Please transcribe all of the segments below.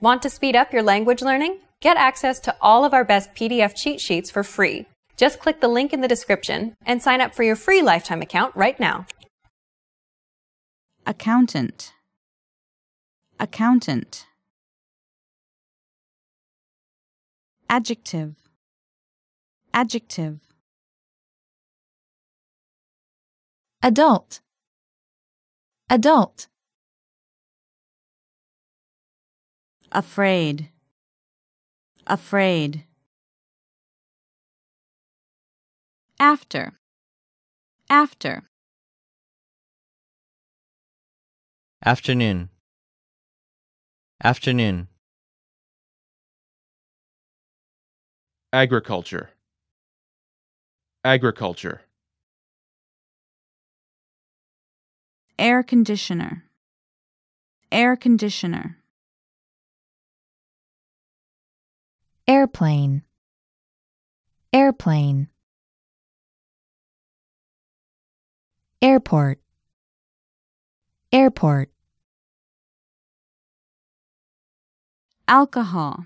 Want to speed up your language learning? Get access to all of our best PDF cheat sheets for free. Just click the link in the description and sign up for your free lifetime account right now. Accountant. Accountant. Adjective. Adjective. Adult. Adult. afraid, afraid. After, after. Afternoon, afternoon. Agriculture, agriculture. Air conditioner, air conditioner. airplane airplane airport airport alcohol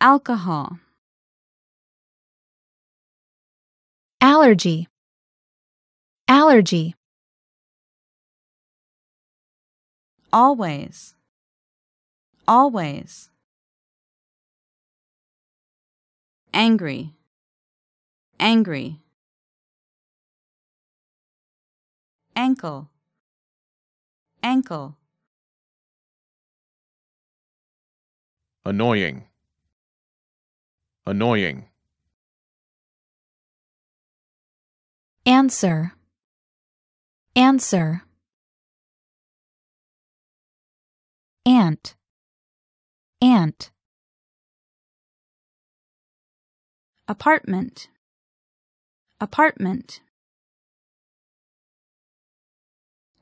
alcohol allergy allergy always always angry, angry. Ankle, ankle. Annoying, annoying. Answer, answer. Ant, ant. apartment apartment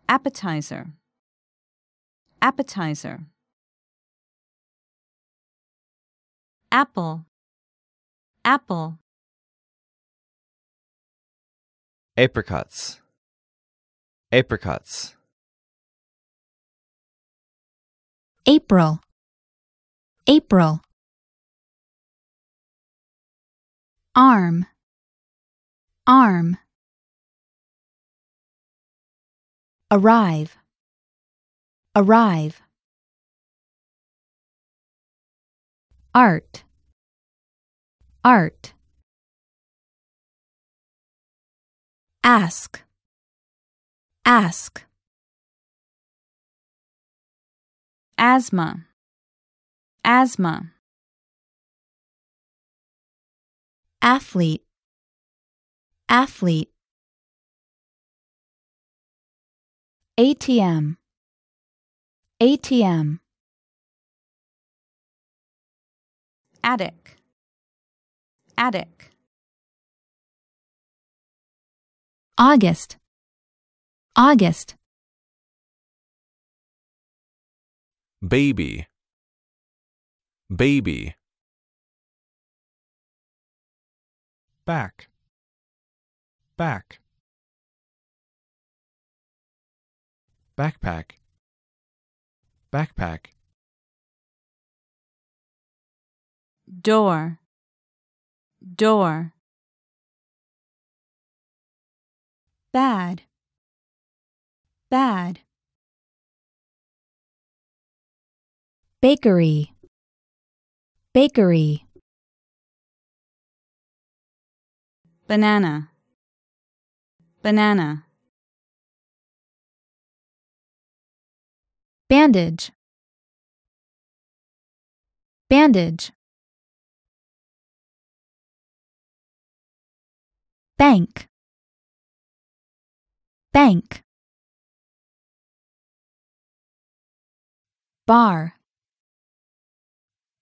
appetizer appetizer apple apple apricots apricots April April arm, arm. Arrive, arrive. Art, art. Ask, ask. Asthma, asthma. athlete athlete ATM ATM attic attic August August baby baby back back backpack backpack door door bad bad bakery bakery banana banana bandage bandage bank bank bar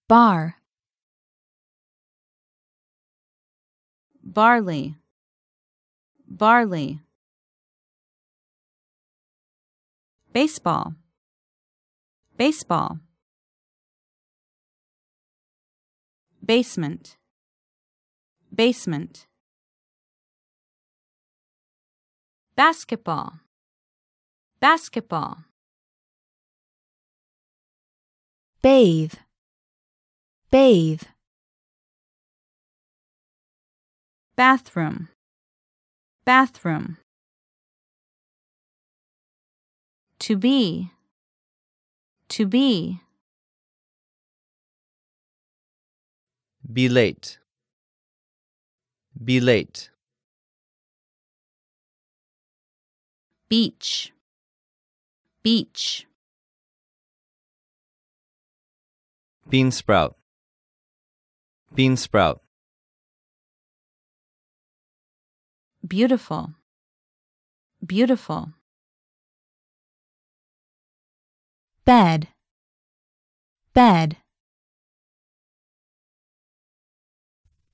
bar barley, barley. Baseball, baseball. Basement, basement. Basketball, basketball. Bathe, bathe. bathroom, bathroom. To be, to be. Be late, be late. Beach, beach. Bean sprout, bean sprout. beautiful, beautiful. Bed, bed.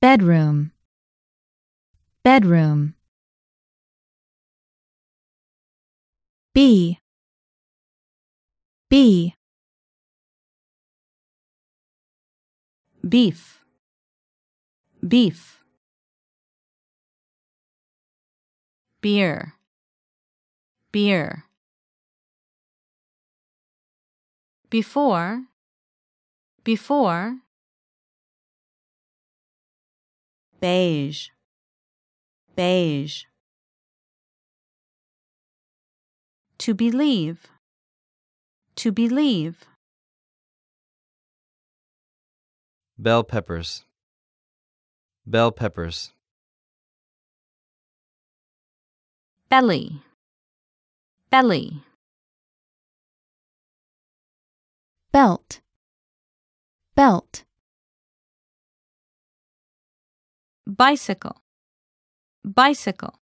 Bedroom, bedroom. B, B. Beef, beef. beer beer before before beige beige to believe to believe bell peppers bell peppers belly, belly. Belt, belt. Bicycle, bicycle.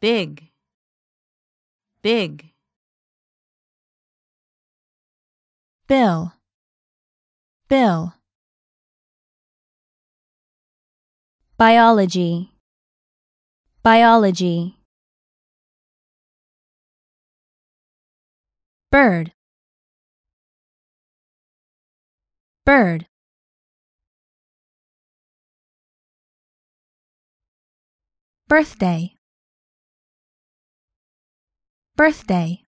Big, big. Bill, bill. Biology Biology Bird Bird Birthday Birthday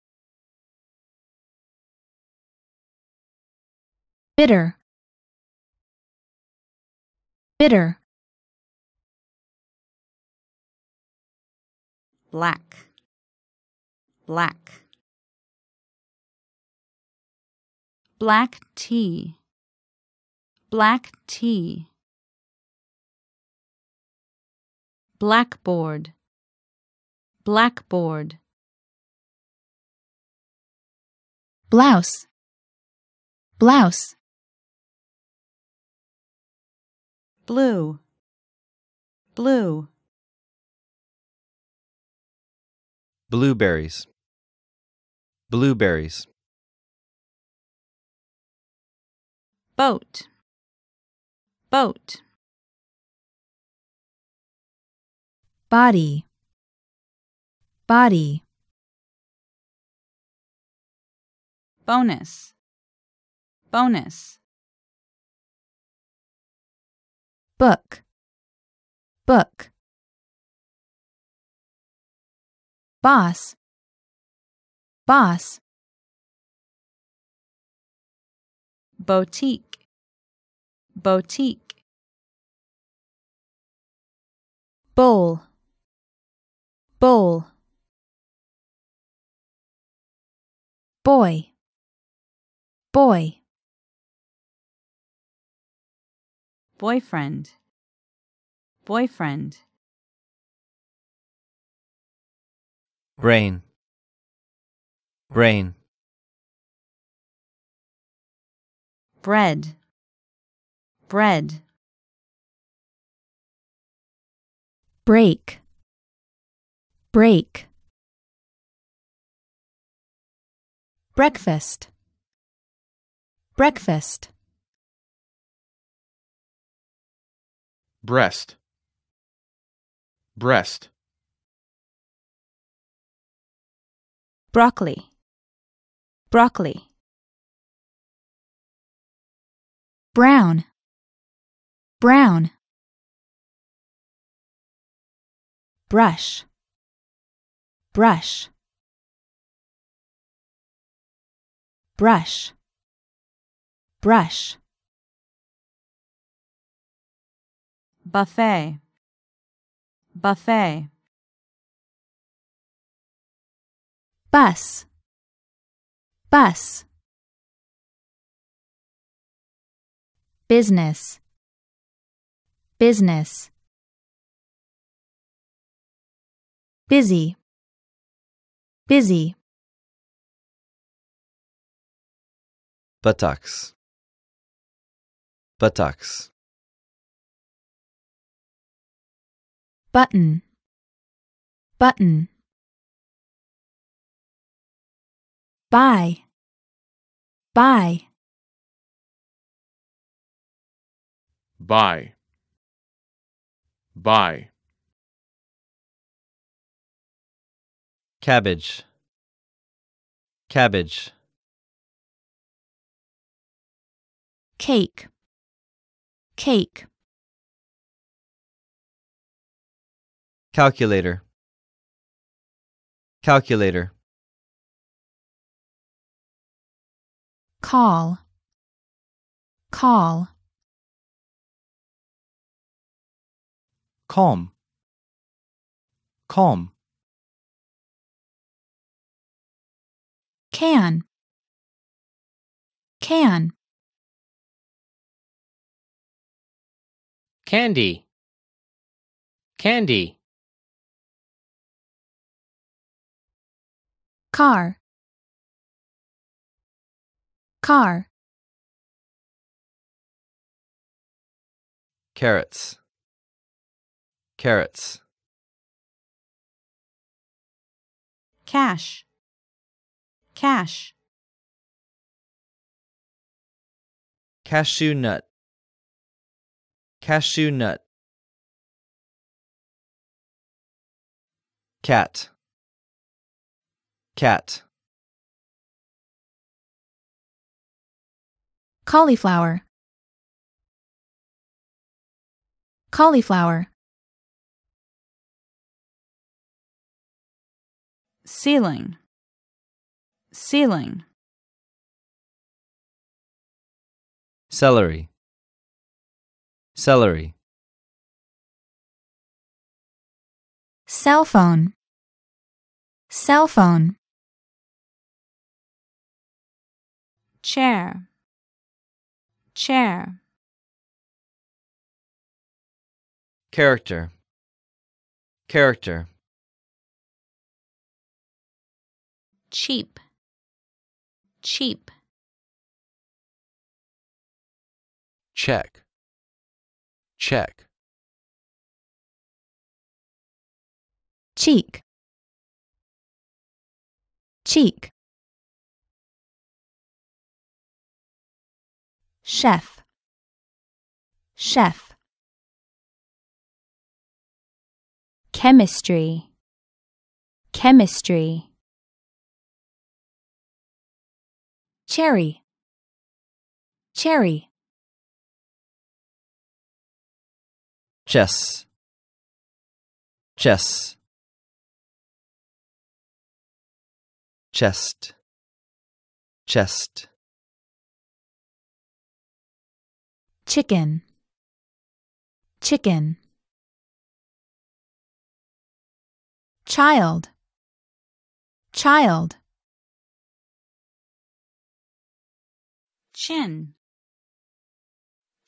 Bitter Bitter black, black. Black tea, black tea. Blackboard, blackboard. Blouse, blouse. Blue, blue. Blueberries. Blueberries. Boat. Boat. Body. Body. Bonus. Bonus. Book. Book. Boss. Boss. Boutique. Boutique. Bowl. Bowl. Boy. Boy. Boyfriend. Boyfriend. rain rain bread bread break break breakfast breakfast breast breast broccoli, broccoli. Brown, brown. Brush, brush. Brush, brush. Buffet, buffet. bus bus business business busy busy buttocks buttocks button button buy buy buy buy cabbage cabbage cake cake calculator calculator Call. Call. Calm. Calm. Can. Can. Candy. Candy. Car. Car. Carrots. Carrots. Cash. Cash. Cashew nut. Cashew nut. Cat. Cat. cauliflower cauliflower ceiling ceiling celery celery cell phone cell phone chair Chair. Character. Character. Cheap. Cheap. Check. Check. Cheek. Cheek. chef chef chemistry chemistry cherry cherry chess chess chest chest chicken chicken child child chin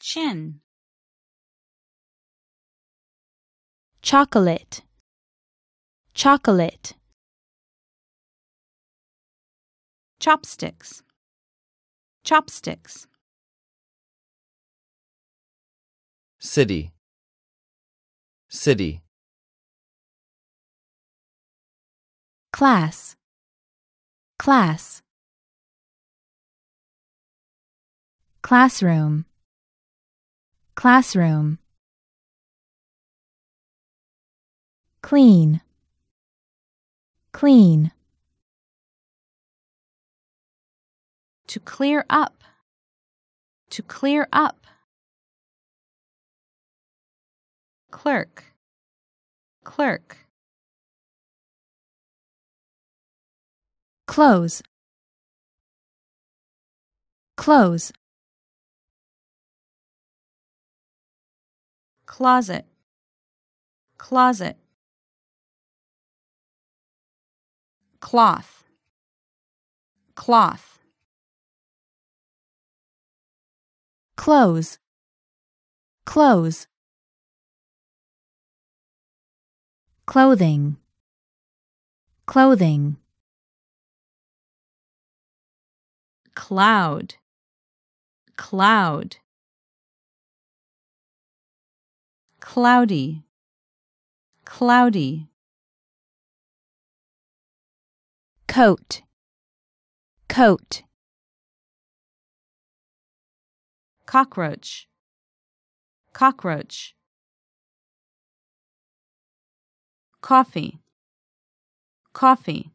chin chocolate chocolate chopsticks chopsticks city city class class classroom classroom clean clean to clear up to clear up clerk clerk close close closet closet cloth cloth close close clothing, clothing. Cloud, cloud. Cloudy, cloudy. Coat, coat. Cockroach, cockroach. coffee, coffee.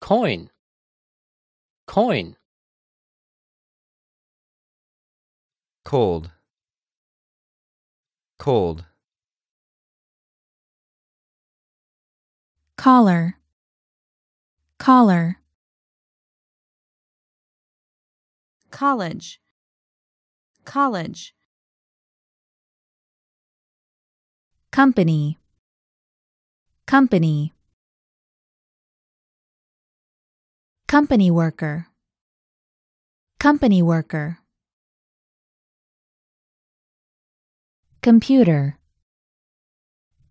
Coin, coin. Cold, cold. Collar, collar. College, college. company company company worker company worker computer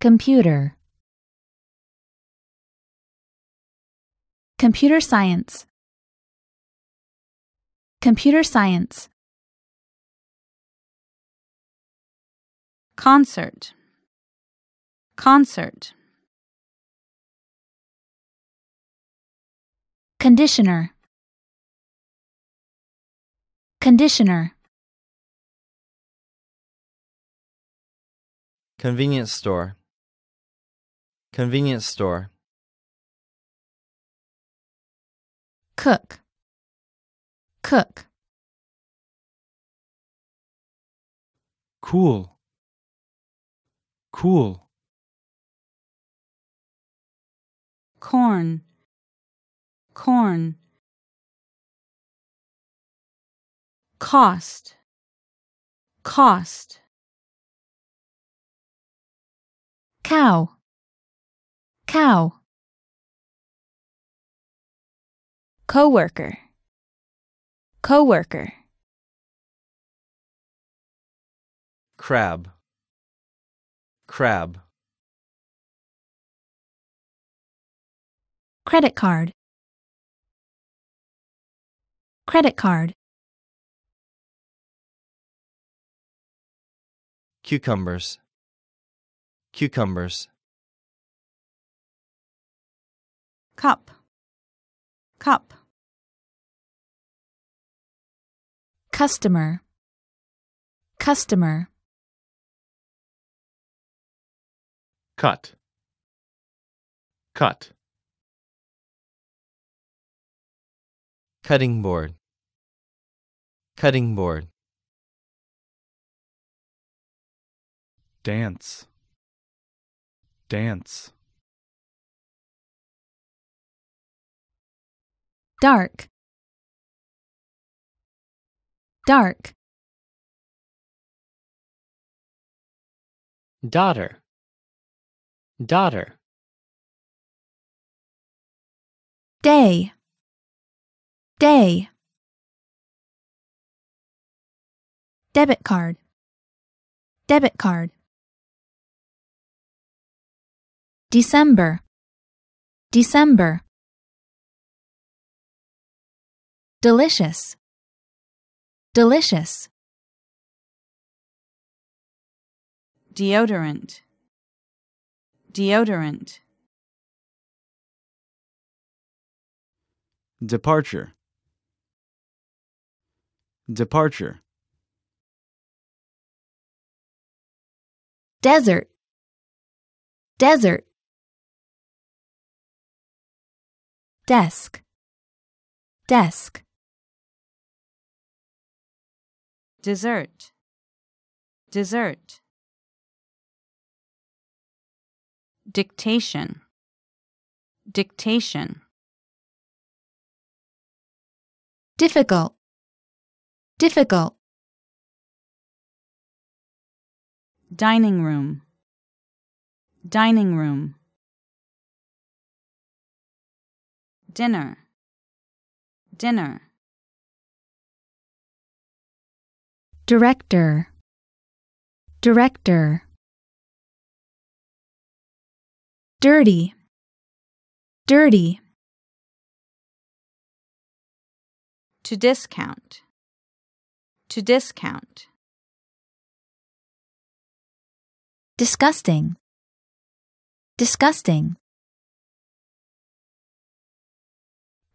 computer computer science computer science concert Concert. Conditioner. Conditioner. Convenience store. Convenience store. Cook. Cook. Cool. Cool. corn corn cost cost cow cow coworker coworker crab crab credit card credit card cucumbers cucumbers cup cup customer customer cut cut cutting board cutting board dance dance dark dark daughter daughter day Day Debit card Debit card December December Delicious Delicious Deodorant Deodorant Departure Departure. Desert. Desert. Desk. Desk. Dessert. Dessert. Dictation. Dictation. Difficult difficult. Dining room, dining room. Dinner, dinner. Director, director. Dirty, dirty. To discount to discount. Disgusting. Disgusting.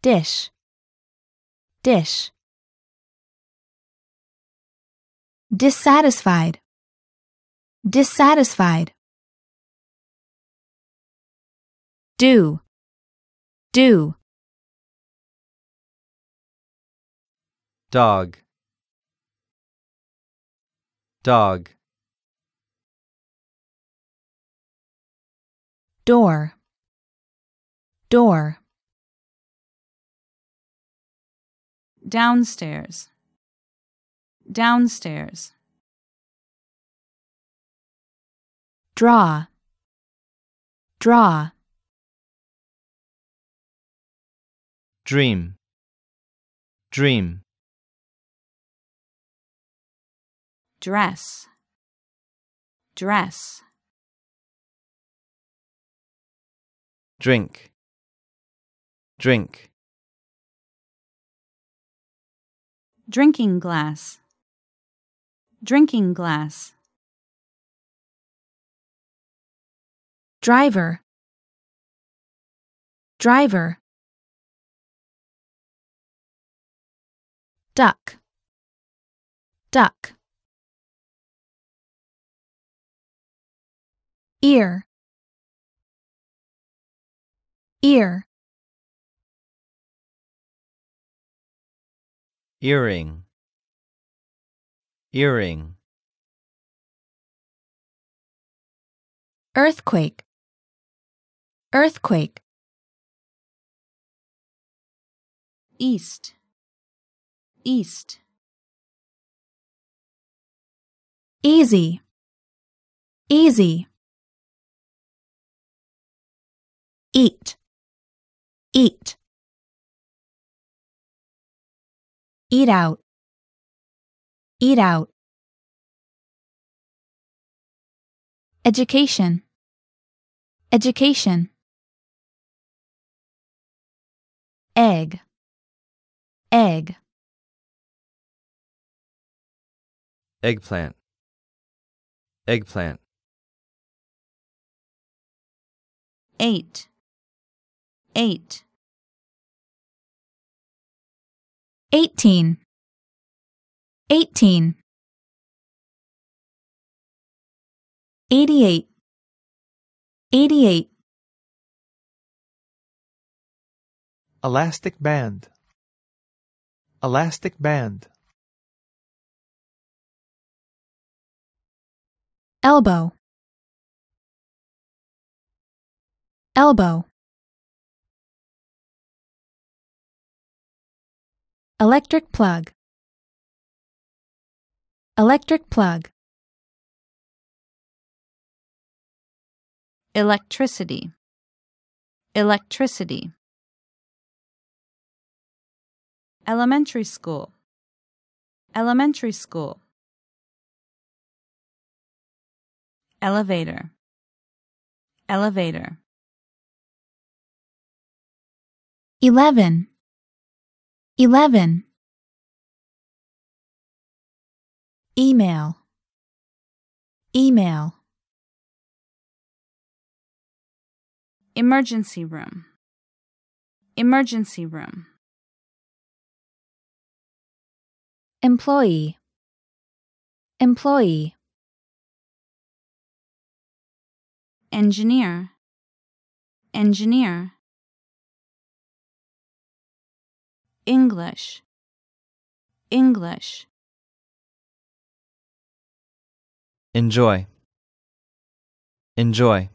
Dish. Dish. Dissatisfied. Dissatisfied. Do. Do. Dog. Dog. Door. Door. Downstairs. Downstairs. Draw. Draw. Dream. Dream. dress dress drink drink drinking glass drinking glass driver driver duck duck ear ear earring earring earthquake earthquake east east easy easy eat, eat. Eat out, eat out. Education, education. Egg, egg. Eggplant, eggplant. 8 eight. Eighteen. Eighteen. Eighty-eight. Eighty-eight. Elastic band. Elastic band. Elbow. Elbow. Electric plug. Electric plug. Electricity. Electricity. Elementary school. Elementary school. Elevator. Elevator. 11. 11. Email. Email. Emergency room. Emergency room. Employee. Employee. Engineer. Engineer. English, English. Enjoy, enjoy.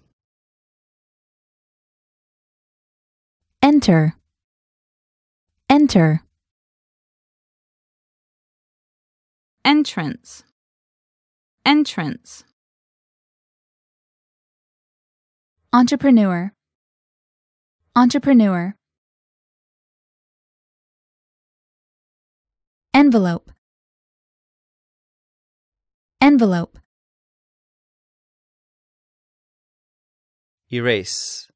Enter, enter. Entrance, entrance. Entrepreneur, entrepreneur. envelope envelope erase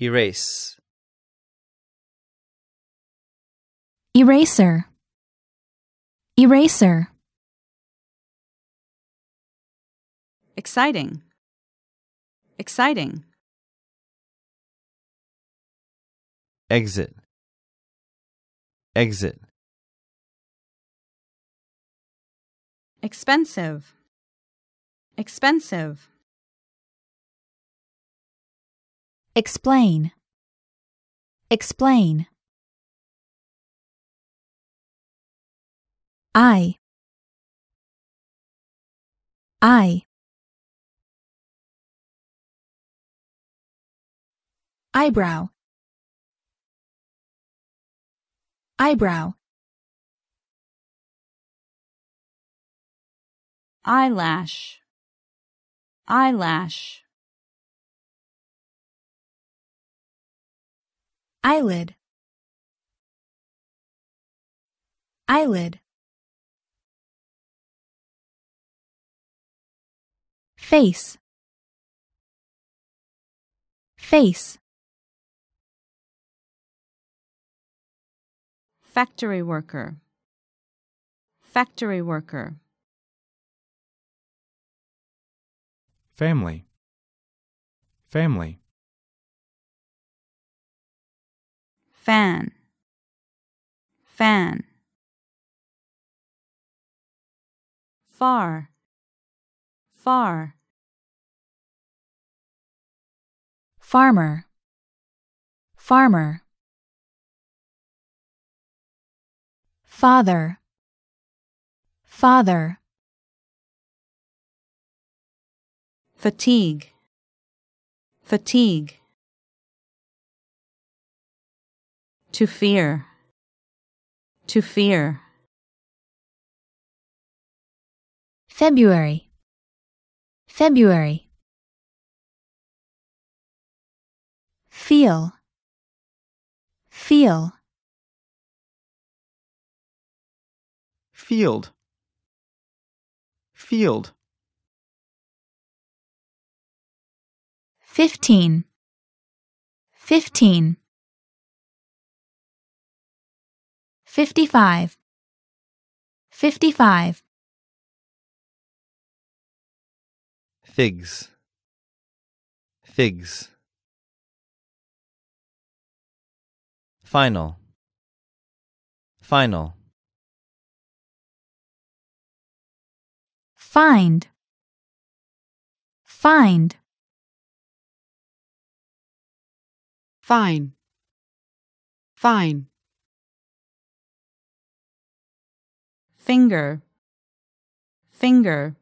erase eraser eraser exciting exciting exit exit expensive expensive explain explain i i eyebrow eyebrow eyelash eyelash eyelid eyelid face face factory worker factory worker family, family. Fan, fan. Far, far. Farmer, farmer. Father, father. fatigue, fatigue. To fear, to fear. February, February. Feel, feel. Field, field. Fifteen. Fifteen. Fifty-five. Fifty-five. Figs. Figs. Final. Final. Find. Find. Fine. Fine. Finger. Finger.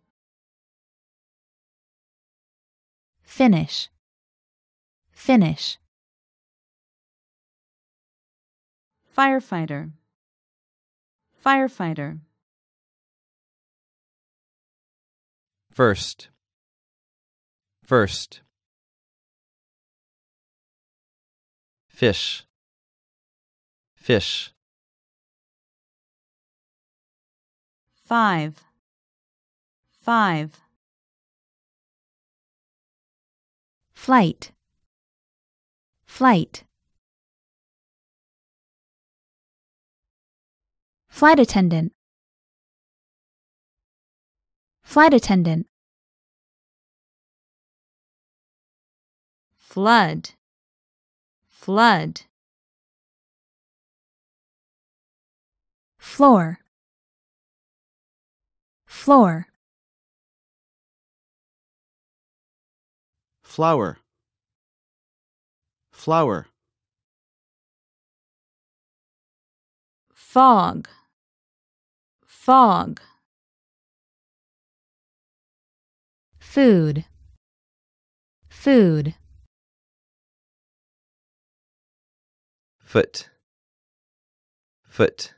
Finish. Finish. Firefighter. Firefighter. First. First. fish fish 5 5 flight flight flight attendant flight attendant flood flood floor floor flower flower fog fog food food foot foot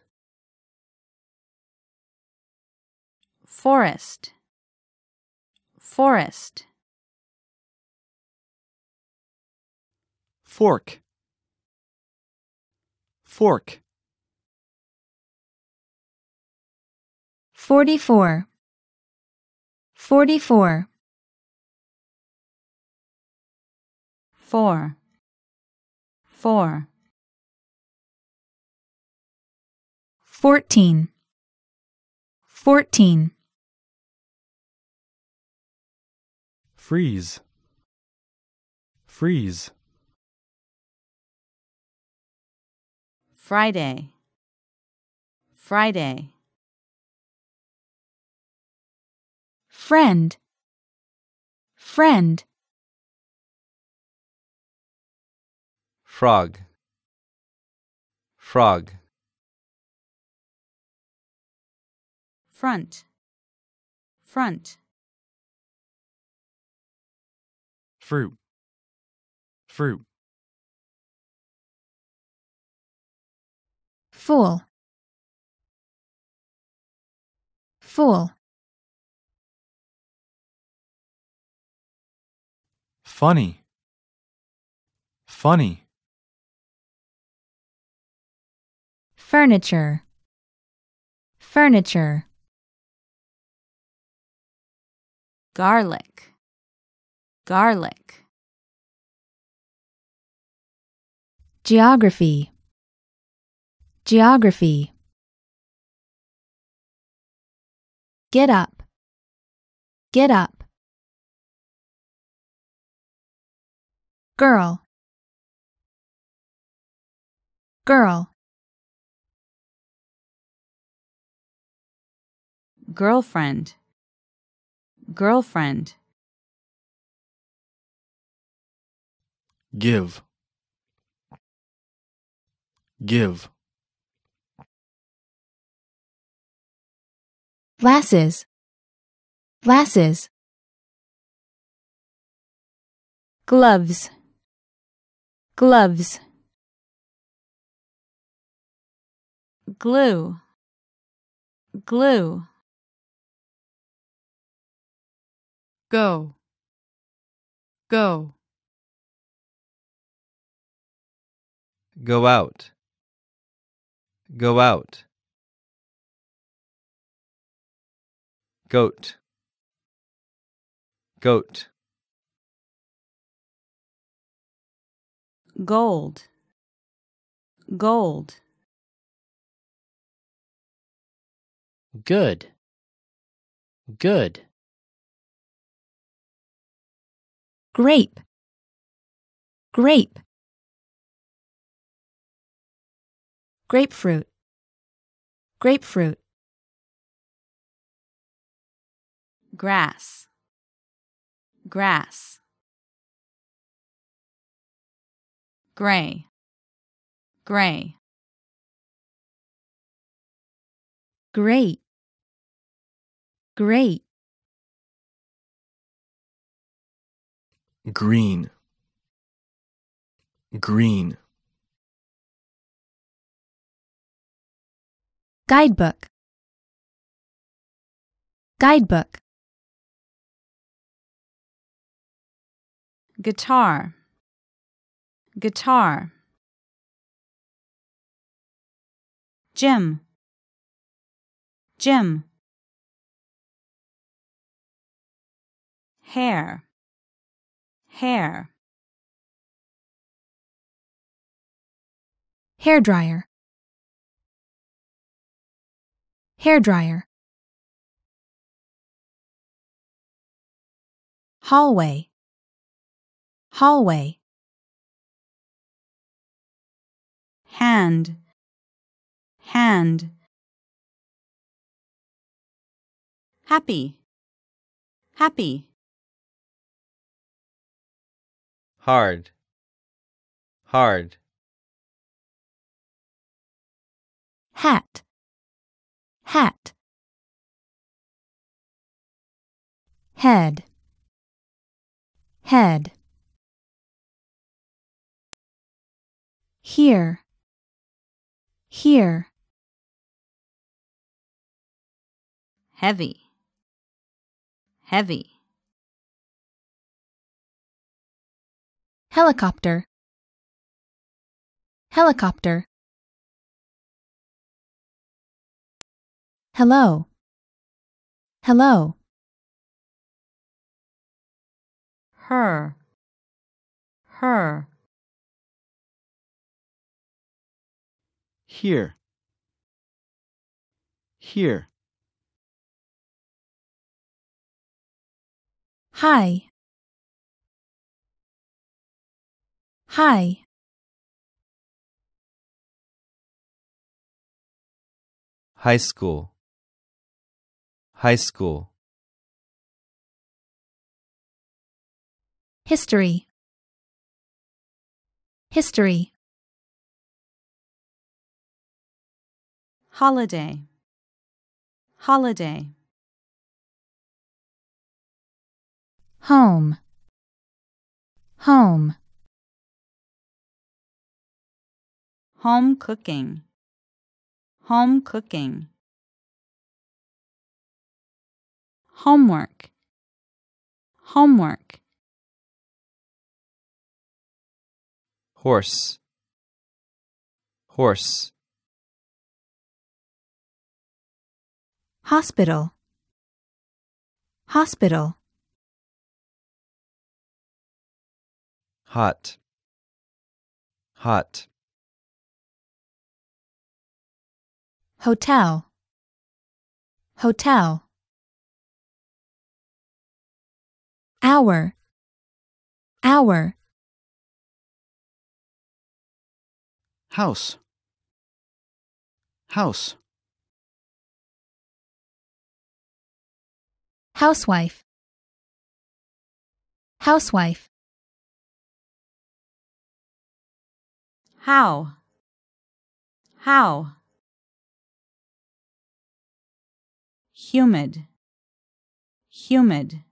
forest forest fork fork 44 44 4 4 Fourteen. Fourteen. Freeze. Freeze. Friday. Friday. Friend. Friend. Frog. Frog. front, front. Fruit, fruit. Fool, fool. Funny, funny. Furniture, furniture. garlic, garlic. Geography, geography. Get up, get up. Girl, girl. Girlfriend, Girlfriend. Give. Give. Glasses. Glasses. Gloves. Gloves. Glue. Glue. Go. Go. Go out. Go out. Goat. Goat. Gold. Gold. Good. Good. grape grape grapefruit grapefruit grass grass gray gray great great green green guidebook guidebook guitar guitar gym gym hair Hair. Hair dryer. Hair dryer. Hallway. Hallway. Hand. Hand. Happy. Happy. hard hard hat hat head head here here heavy heavy helicopter helicopter hello hello her her here here hi Hi High school High school History History Holiday Holiday Home Home home cooking home cooking homework homework horse horse hospital hospital hot hot hotel hotel hour hour house house housewife housewife how how humid humid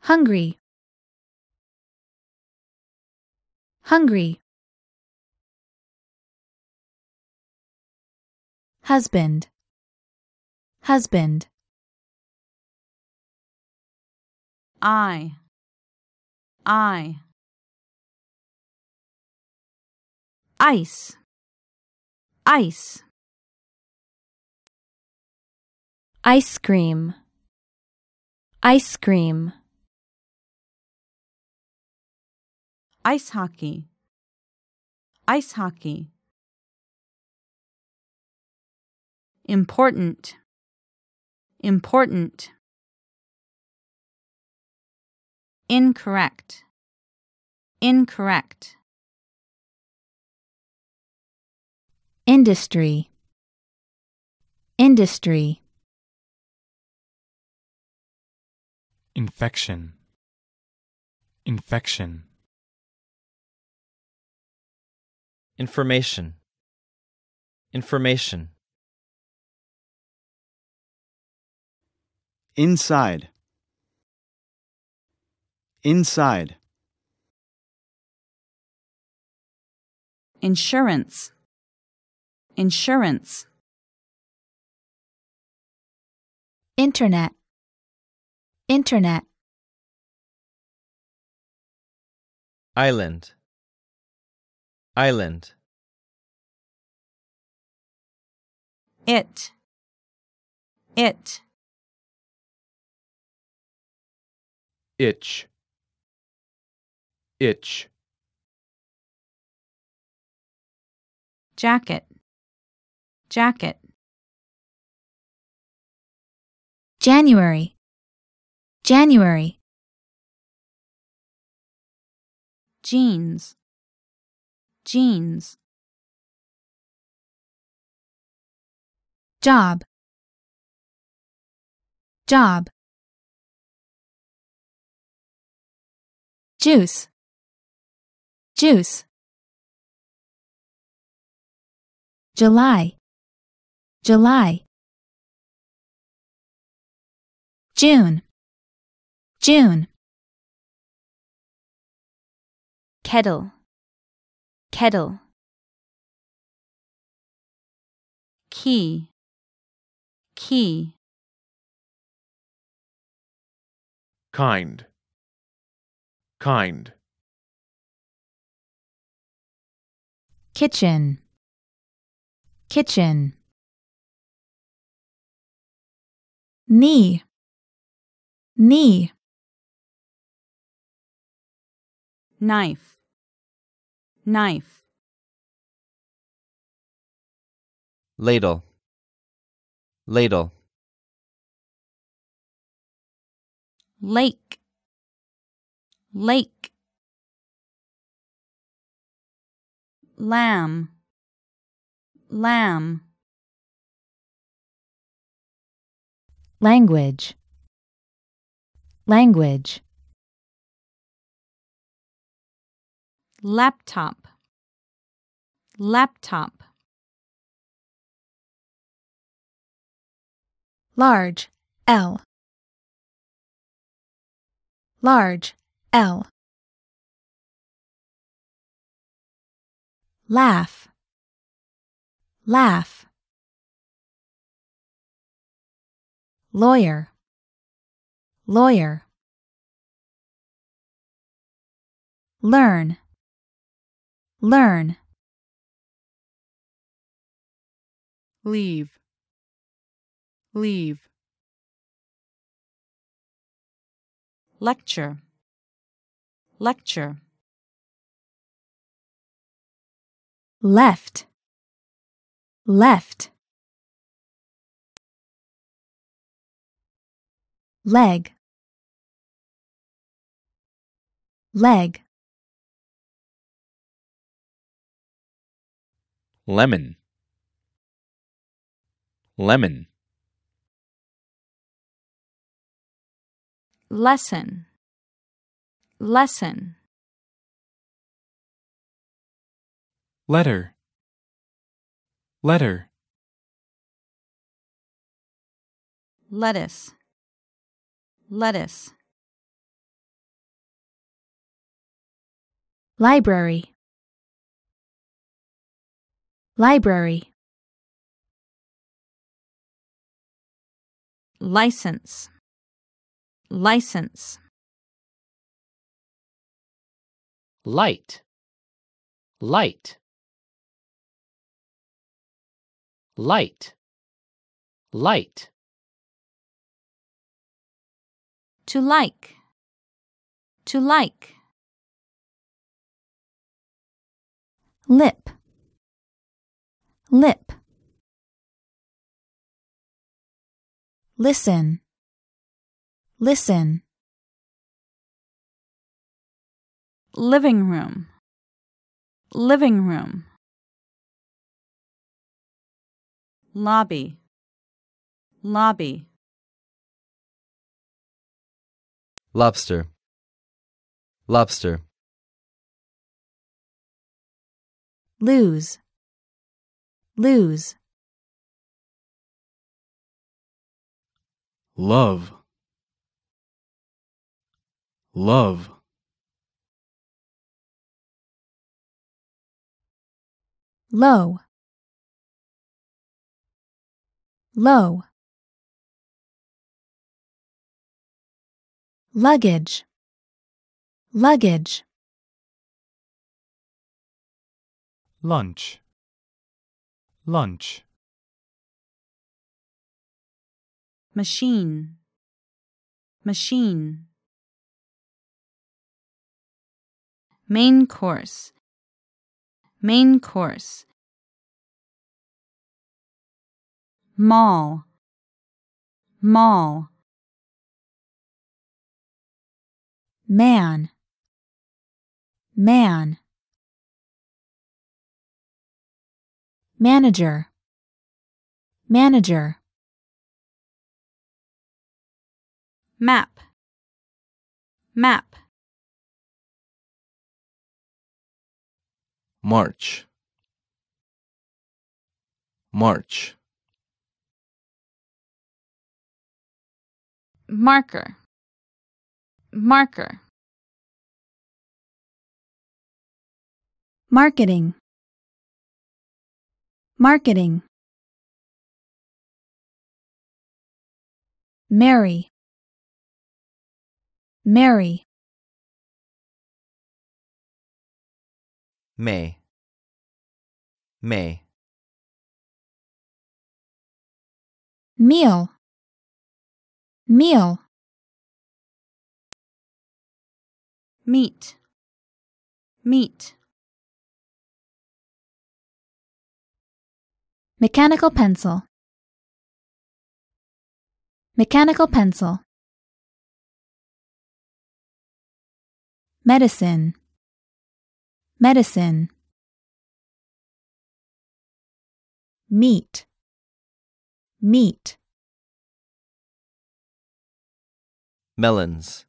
hungry hungry husband husband I I ice ice Ice cream. Ice cream. Ice hockey. Ice hockey. Important. Important. Incorrect. Incorrect. Industry. Industry. Infection. Infection. Information. Information. Inside. Inside. Insurance. Insurance. Internet. Internet Island Island It It Itch Itch Jacket Jacket January January jeans jeans job job juice juice July July June June. Kettle, kettle. Key, key. Kind, kind. Kitchen, kitchen. knee knee knife, knife. Ladle, ladle. Lake, lake. Lamb, lamb. Language, language. laptop laptop large l large l laugh laugh lawyer lawyer learn Learn. Leave. Leave. Lecture. Lecture. Left. Left. Leg. Leg. lemon lemon lesson lesson letter letter lettuce lettuce library Library License License Light Light Light Light To like To like Lip lip listen listen living room living room lobby lobby lobster lobster lose Lose. Love. Love. Low. Low. Luggage. Luggage. Lunch. Lunch. Machine. Machine. Main course. Main course. Mall. Mall. Man. Man. Manager. Manager. Map. Map. March. March. Marker. Marker. Marketing. Marketing Mary Mary May May Meal Meal Meat Meat Mechanical pencil. Mechanical pencil. Medicine. Medicine. Meat. Meat. Melons.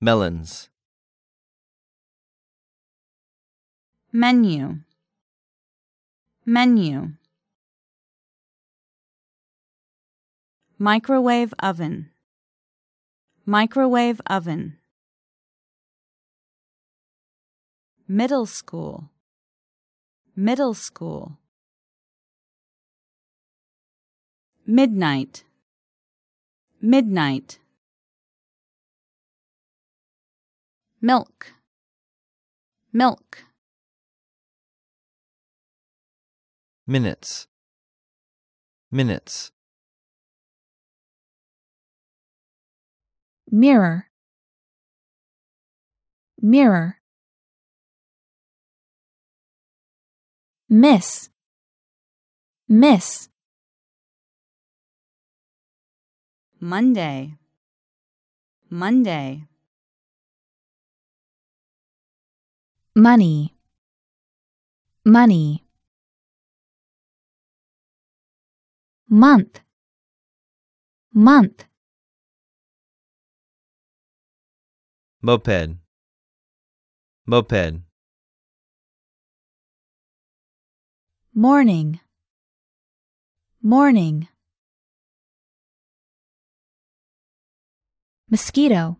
Melons. Menu. Menu Microwave oven Microwave oven Middle school Middle school Midnight Midnight Milk Milk minutes minutes mirror mirror miss miss monday monday money money month month moped moped morning morning mosquito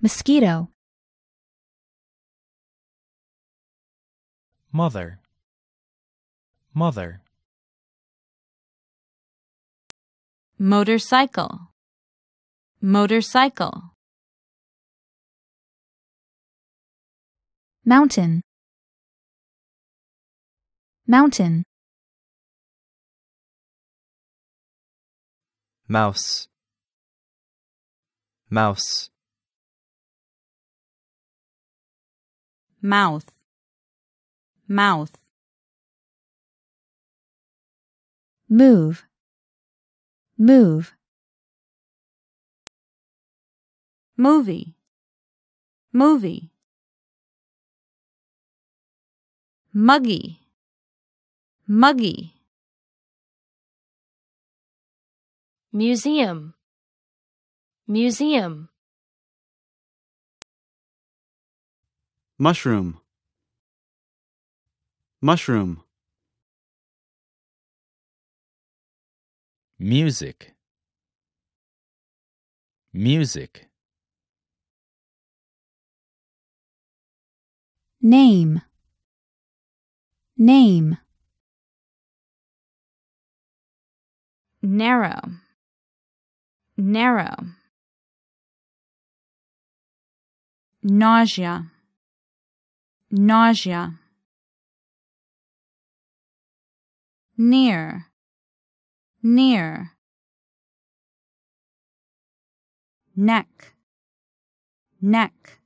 mosquito mother mother motorcycle motorcycle mountain mountain mouse mouse mouth mouth move Move. Movie. Movie. Muggy. Muggy. Museum. Museum. Mushroom. Mushroom. music music name name narrow narrow nausea nausea near near neck neck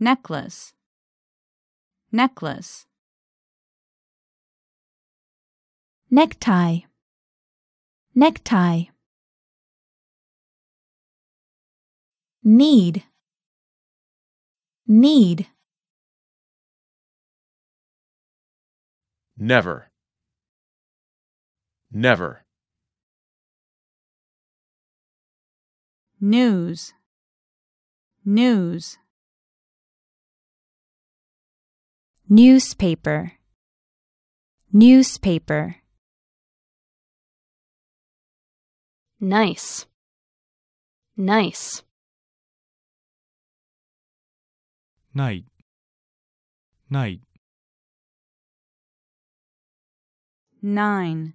necklace necklace necktie necktie need need never Never. News. News. Newspaper. Newspaper. Nice. Nice. Night. Night. Nine.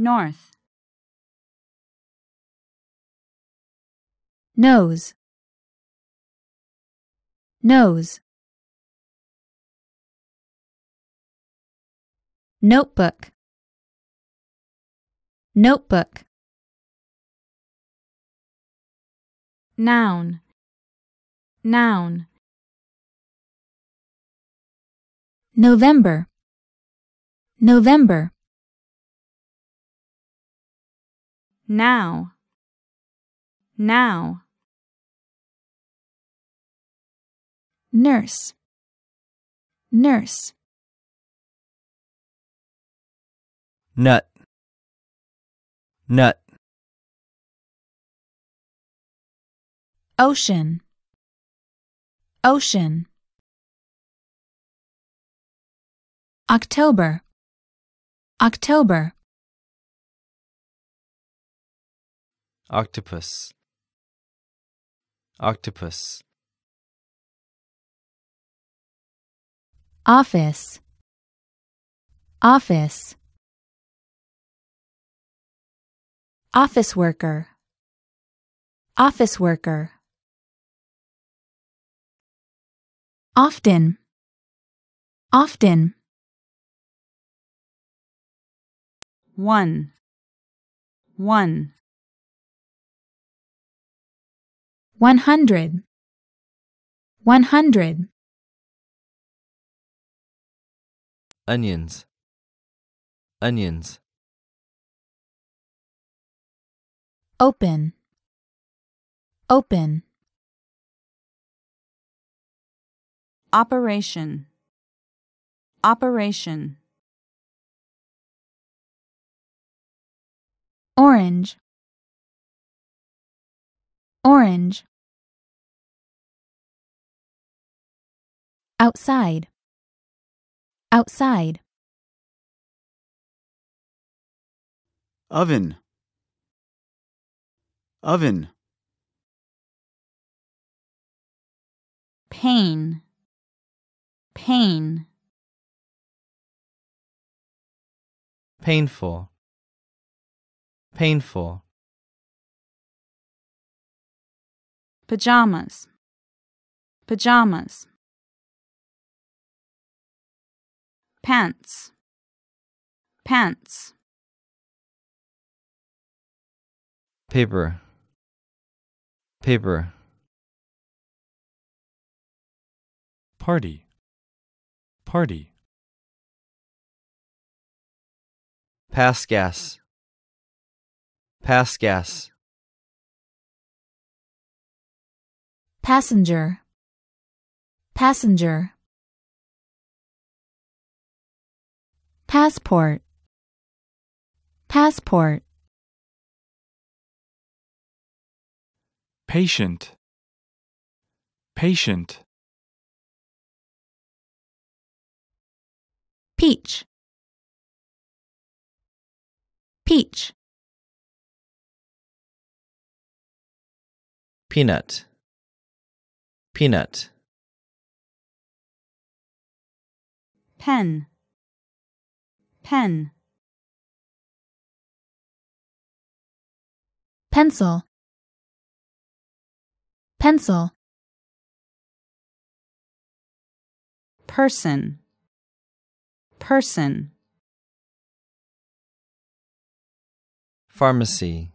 North. Nose. Nose. Notebook. Notebook. Noun. Noun. November. November. now, now. Nurse, nurse. Nut, nut. Ocean, ocean. October, October. octopus octopus office office office worker office worker often often one one One hundred. One hundred. Onions, onions. Open, open. Operation, operation. Orange, orange. outside outside oven oven pain pain painful painful pajamas pajamas pants pants paper paper party party pass gas pass gas passenger passenger passport passport patient patient peach peach peanut peanut pen Pen. Pencil. Pencil. Person. Person. Pharmacy.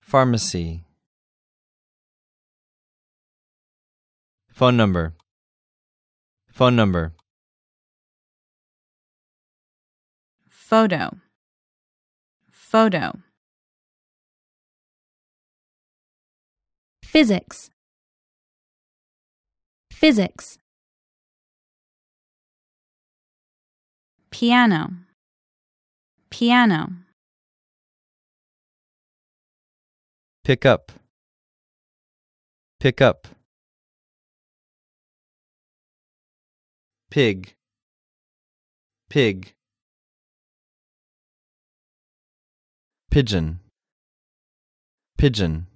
Pharmacy. Phone number. Phone number. photo, photo. Physics, physics. Piano, piano. Pick up, pick up. Pig, pig. pigeon pigeon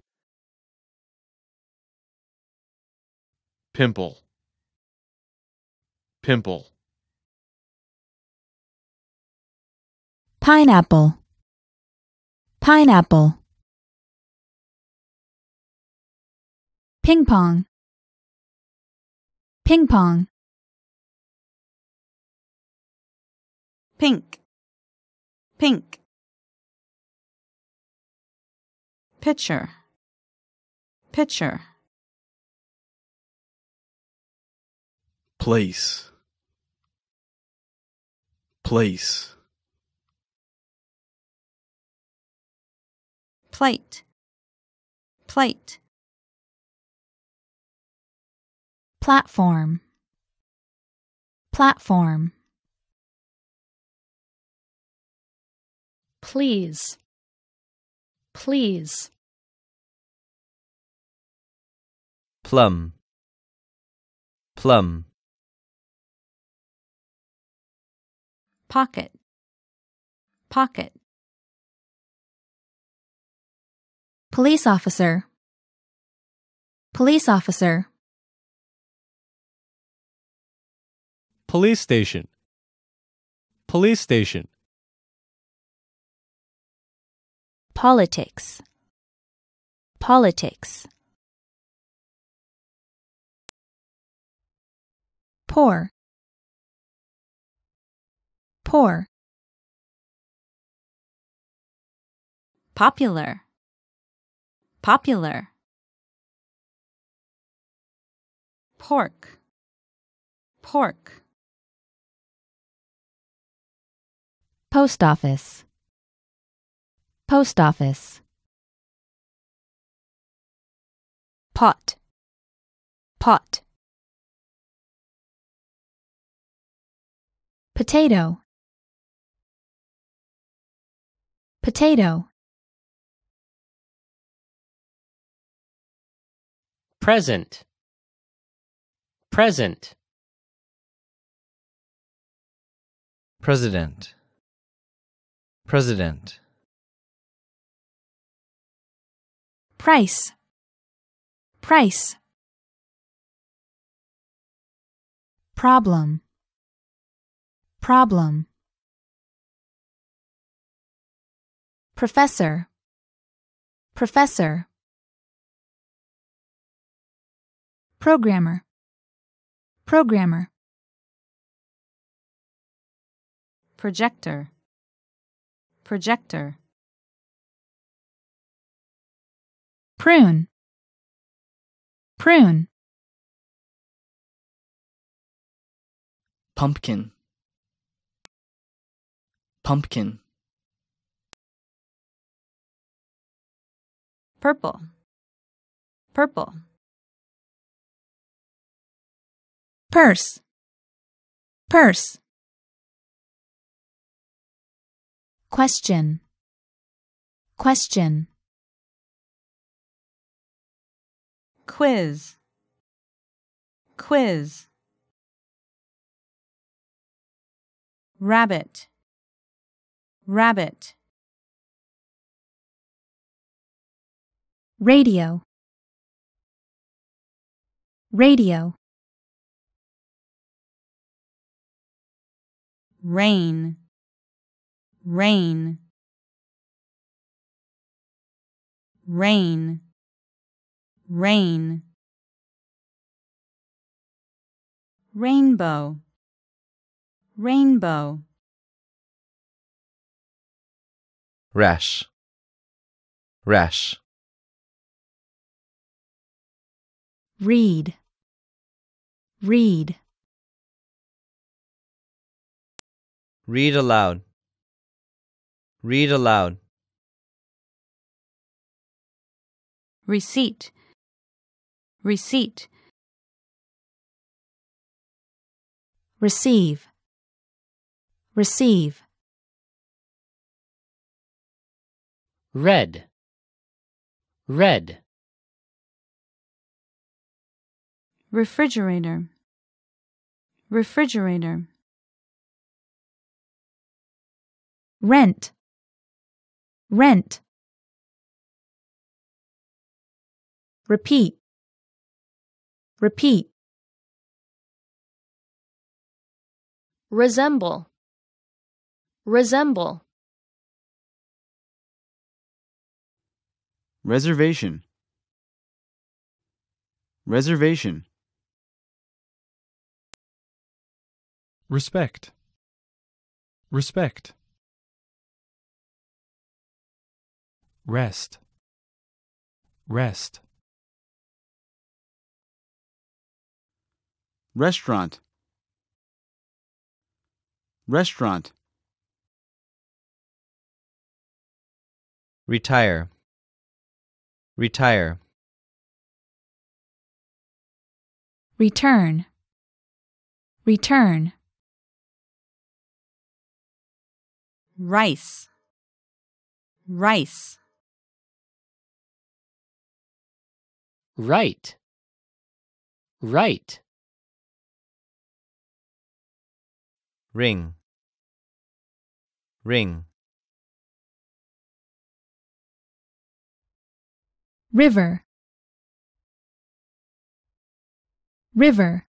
pimple pimple pineapple pineapple ping pong ping pong pink pink Pitcher. Pitcher. Place. Place. Plate. Plate. Platform. Platform. Please please. Plum, plum. Pocket, pocket. Police officer, police officer. Police station, police station. Politics. Politics. Poor. Poor. Popular. Popular. Pork. Pork. Post office. Post office. Pot. Pot. Potato. Potato. Present. Present. President. President. price, price. Problem, problem. Professor, professor. Programmer, programmer. Projector, projector. prune prune pumpkin pumpkin purple purple purse purse question question quiz, quiz. Rabbit, rabbit. Radio, radio. Rain, rain rain rain rainbow rainbow rash rash read read read aloud read aloud receipt receipt. Receive, receive. Red, red. Refrigerator, refrigerator. Rent, rent. Repeat Repeat. Resemble. Resemble. Reservation. Reservation. Respect. Respect. Rest. Rest. restaurant restaurant retire retire return return rice rice right right ring ring river river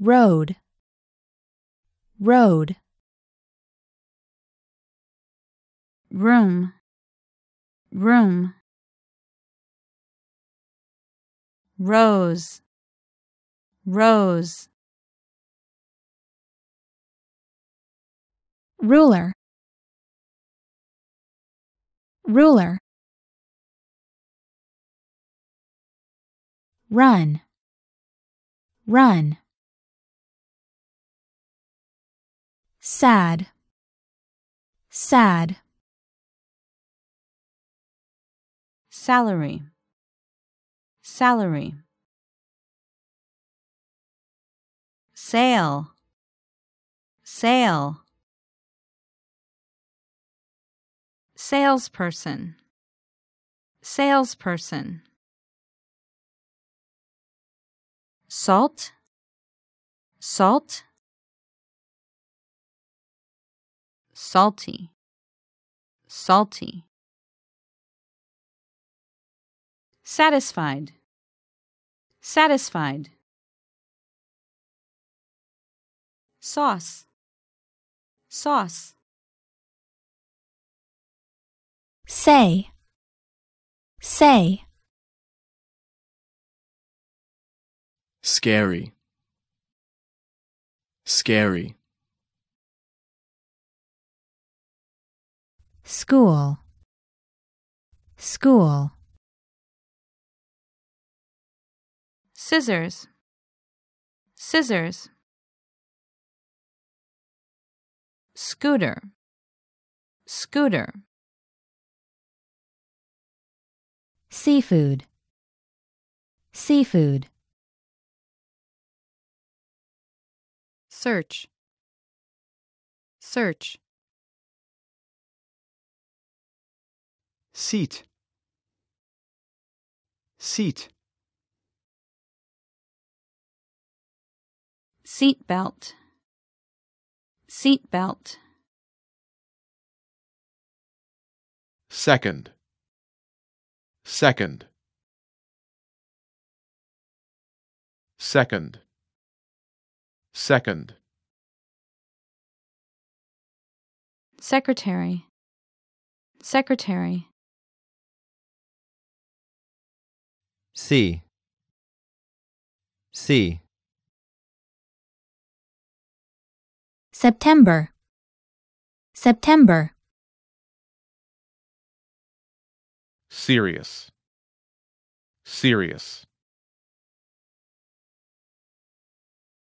road road room room rose rose ruler ruler run run sad sad salary salary sail, sail. Salesperson, salesperson. Salt, salt. Salty, salty. Satisfied, satisfied. sauce sauce say say scary scary school school scissors scissors scooter scooter seafood seafood search search seat seat seat belt Seat belt. Second. Second. Second. Second. Secretary. Secretary. C. C. September September Serious Serious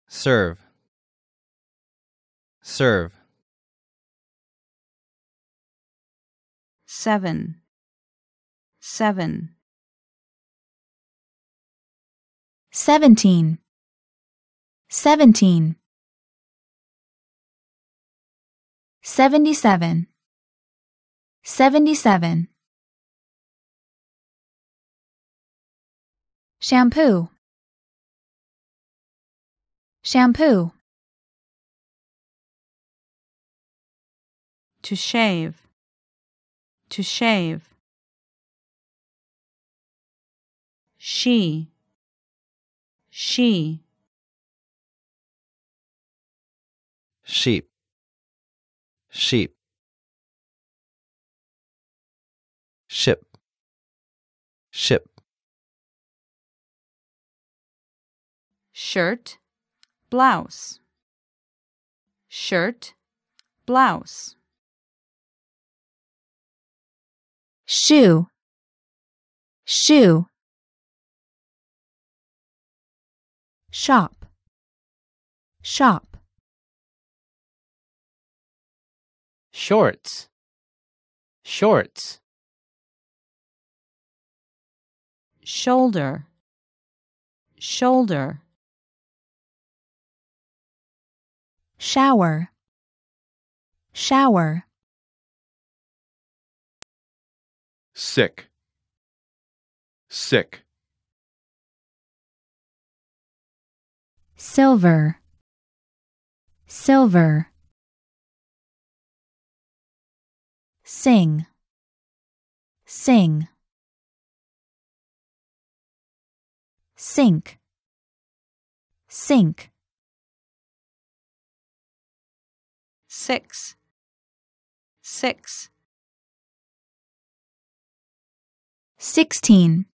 Serve Serve Seven Seven Seventeen Seventeen 77 77 shampoo shampoo to shave to shave she she sheep sheep ship ship shirt blouse shirt blouse shoe shoe shop shop shorts shorts shoulder shoulder shower shower sick sick silver silver sing, sing, sink, sink. Six, six. Sixteen,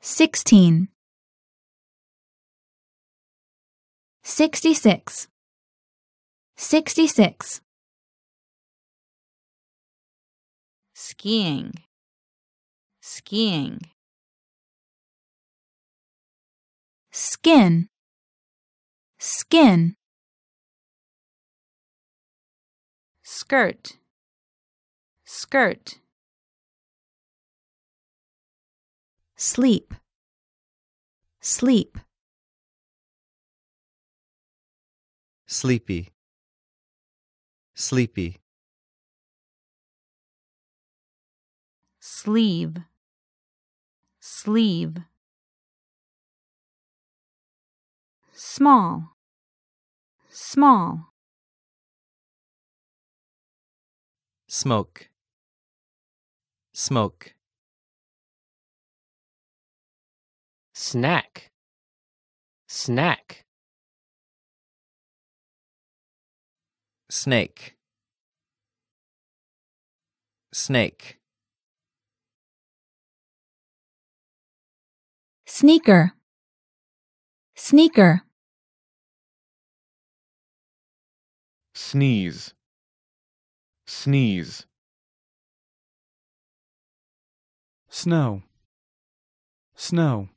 Sixty-six. Sixty-six. skiing skiing skin skin skirt skirt sleep sleep sleepy sleepy sleeve sleeve small small smoke smoke snack snack snake snake sneaker sneaker sneeze sneeze snow snow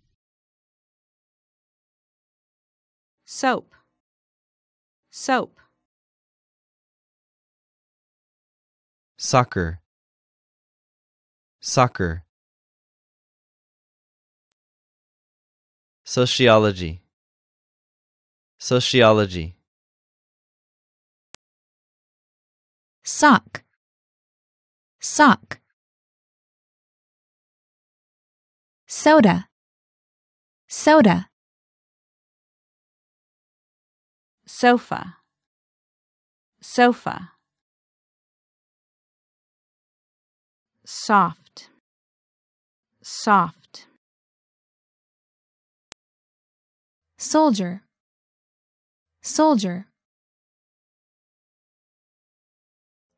soap soap soccer soccer Sociology. Sociology. Sock. Sock. Soda. Soda. Sofa. Sofa. Soft. Soft. soldier, soldier.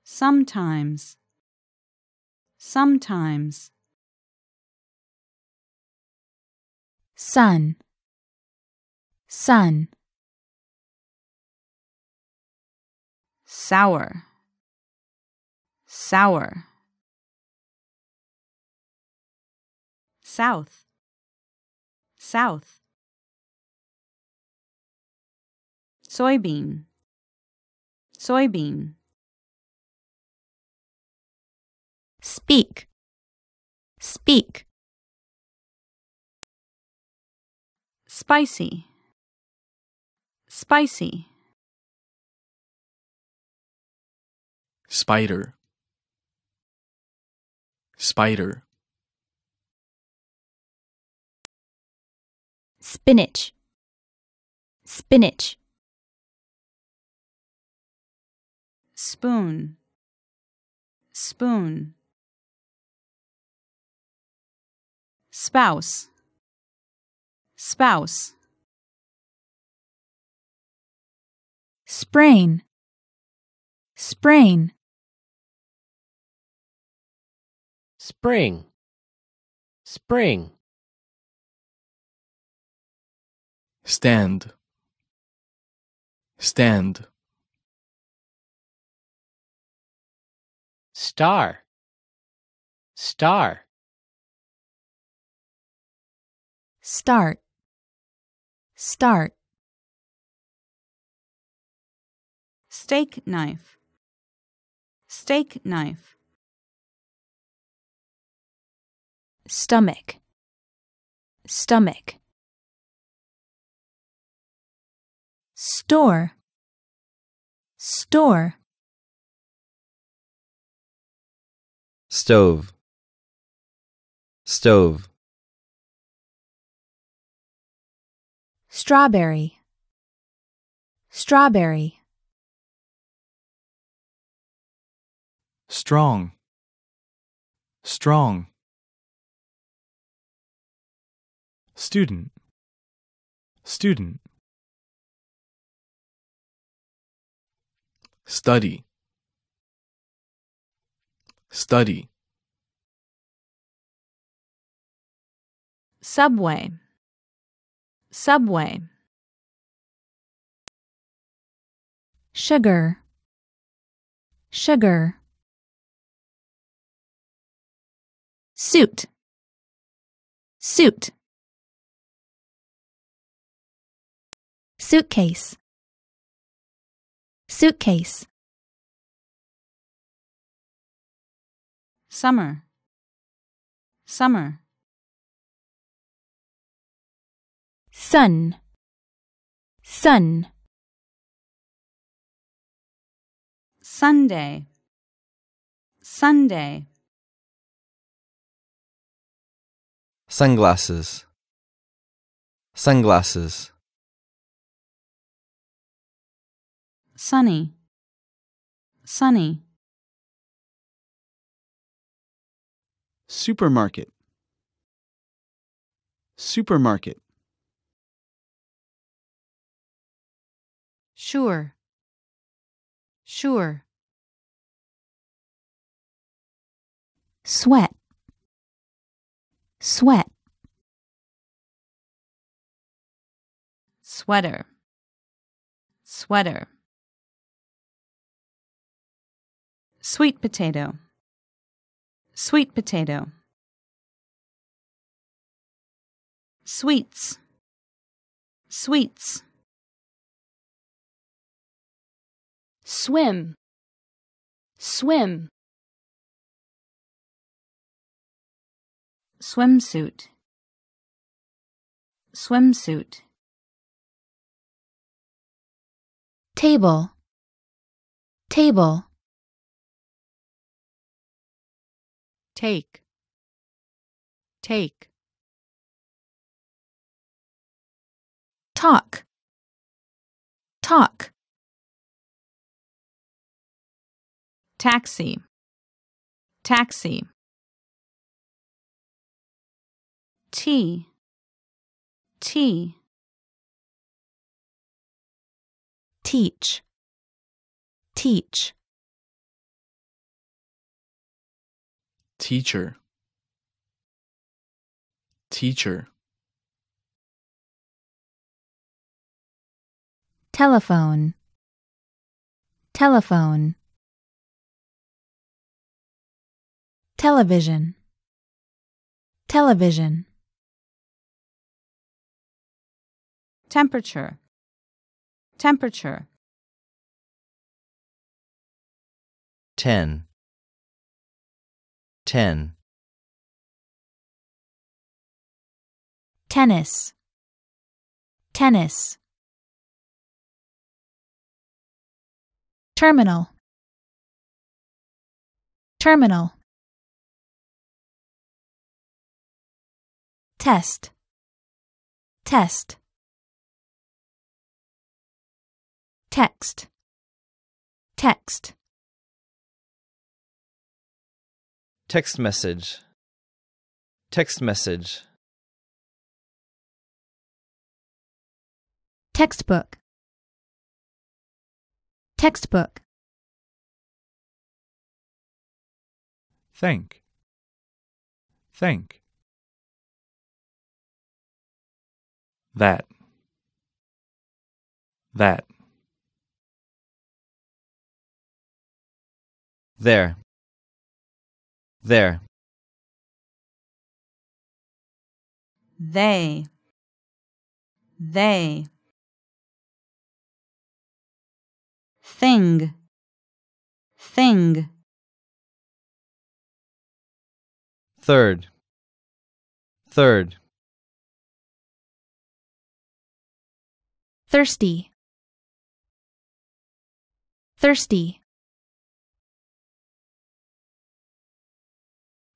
Sometimes, sometimes. Sun, sun. Sour, sour. South, south. soybean soybean speak speak spicy spicy spider spider spinach spinach spoon spoon spouse spouse sprain sprain spring spring stand stand star star start start steak knife steak knife stomach stomach store store stove stove strawberry strawberry strong strong student student study Study. Subway. Subway. Sugar. Sugar. Suit. Suit. Suitcase. Suitcase. summer, summer. Sun, sun. Sunday, Sunday. Sunglasses, sunglasses. Sunny, sunny. supermarket supermarket sure sure sweat sweat sweater sweater sweet potato Sweet potato. Sweets. Sweets. Swim. Swim. Swimsuit. Swimsuit. Table. Table. Take. Take. Talk. Talk. Taxi. Taxi. Tea. Tea. Teach. Teach. teacher teacher telephone telephone television television temperature temperature 10 10. Tennis. Tennis. Terminal. Terminal. Test. Test. Text. Text. text message text message textbook textbook thank thank that that there there. They. They. Thing. Thing. Third. Third. Thirsty. Thirsty.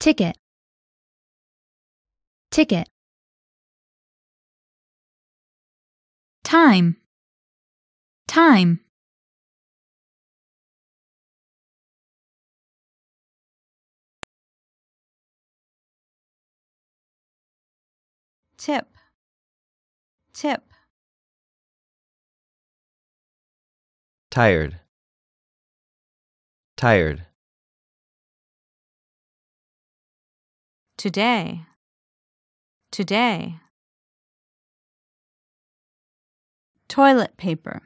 ticket ticket time time tip tip tired tired Today. Today. Toilet paper.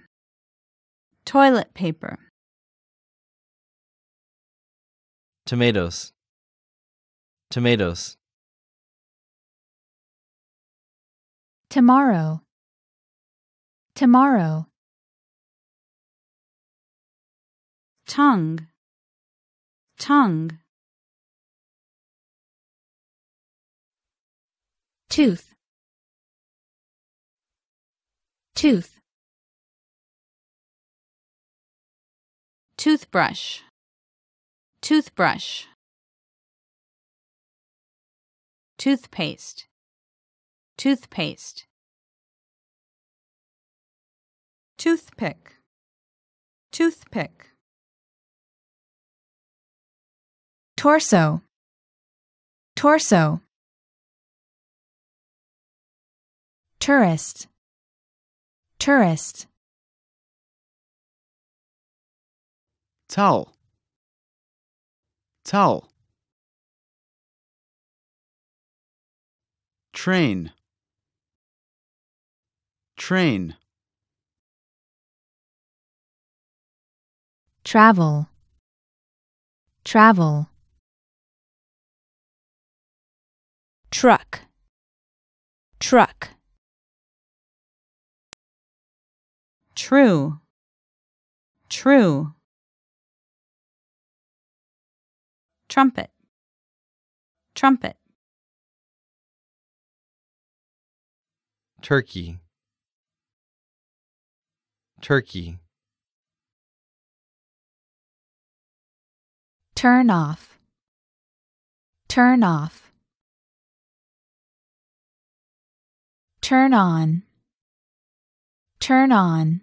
Toilet paper. Tomatoes. Tomatoes. Tomorrow. Tomorrow. Tongue. Tongue. tooth tooth toothbrush toothbrush toothpaste toothpaste toothpick toothpick torso torso tourist tourist towel towel train train travel travel truck truck true, true. Trumpet, trumpet. Turkey, turkey. Turn off, turn off. Turn on. Turn on.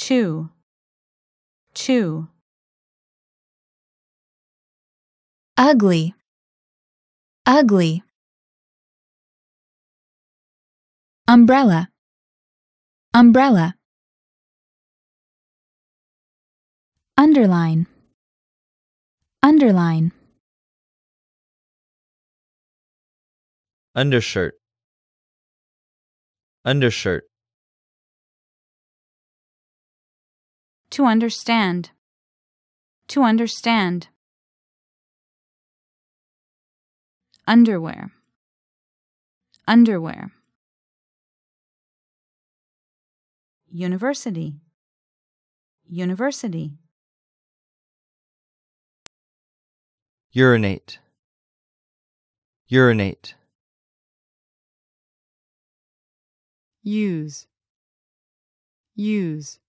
two, two. Ugly, ugly. Umbrella, umbrella. Underline, underline. Undershirt, undershirt. To understand. To understand. Underwear. Underwear. University. University. Urinate. Urinate. Use. Use.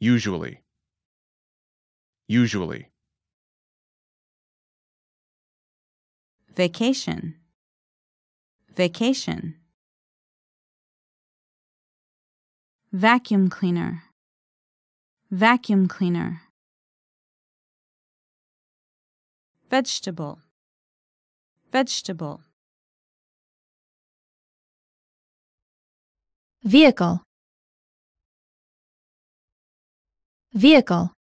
Usually. Usually. Vacation. Vacation. Vacuum cleaner. Vacuum cleaner. Vegetable. Vegetable. Vehicle. Vehicle.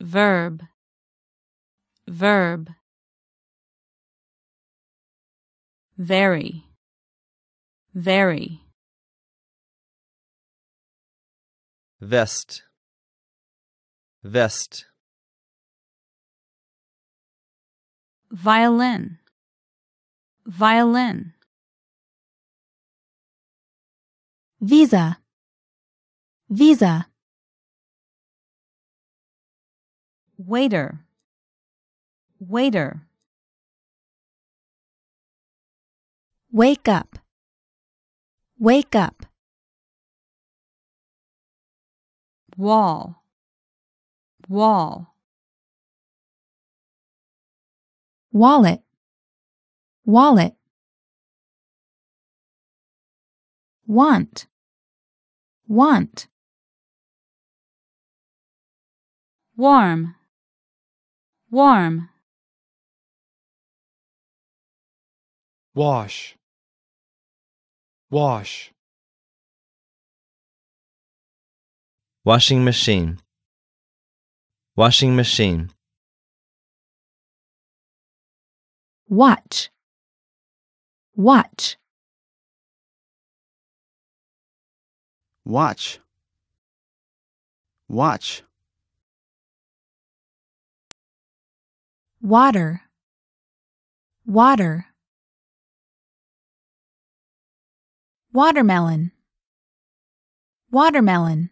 Verb. Verb. Very. Very. Vest. Vest. Violin. Violin. Visa Visa Waiter Waiter Wake up Wake up Wall Wall Wallet Wallet want want warm warm wash wash washing machine washing machine watch watch Watch. Watch. Water. Water. Watermelon. Watermelon.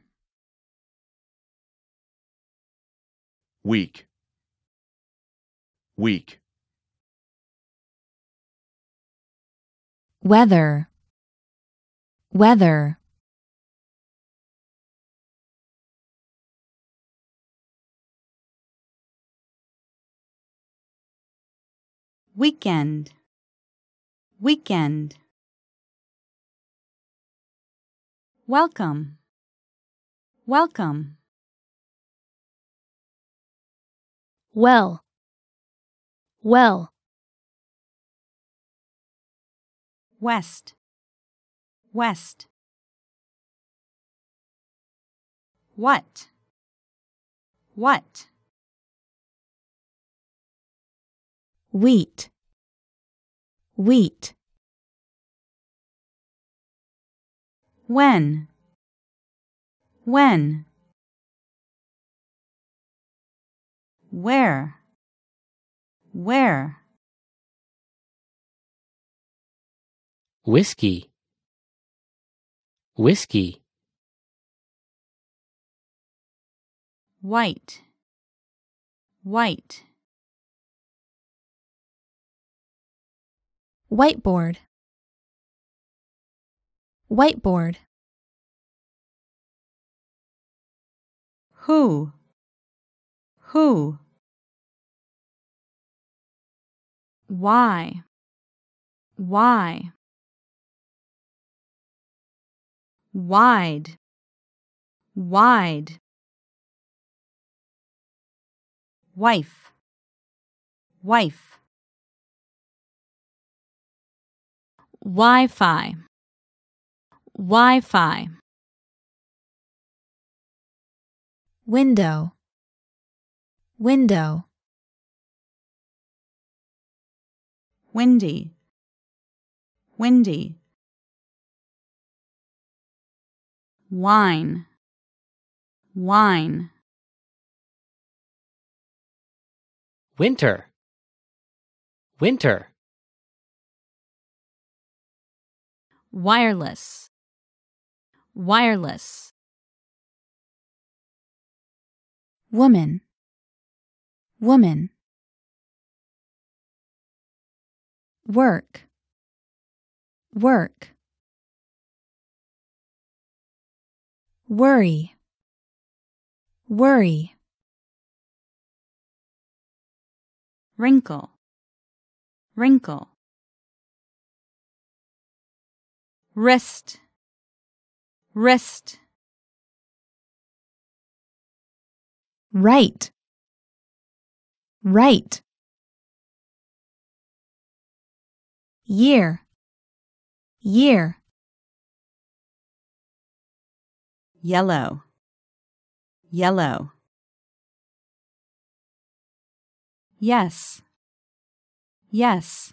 Weak. Weak. Weather. Weather. Weekend. Weekend. Welcome. Welcome. Well. Well. West. West. What? What? wheat, wheat. When, when. Where, where. Whiskey, whiskey. White, white. Whiteboard. Whiteboard. Who? Who? Why? Why? Wide. Wide. Wife. Wife. Wi Fi, Wi Fi. Window, window. Windy, windy. Wine, wine. Winter, winter. wireless, wireless. Woman, woman. Work, work. Worry, worry. Wrinkle, wrinkle. Rest. Rest. Right, right. Year, year. Yellow, yellow. Yes. Yes.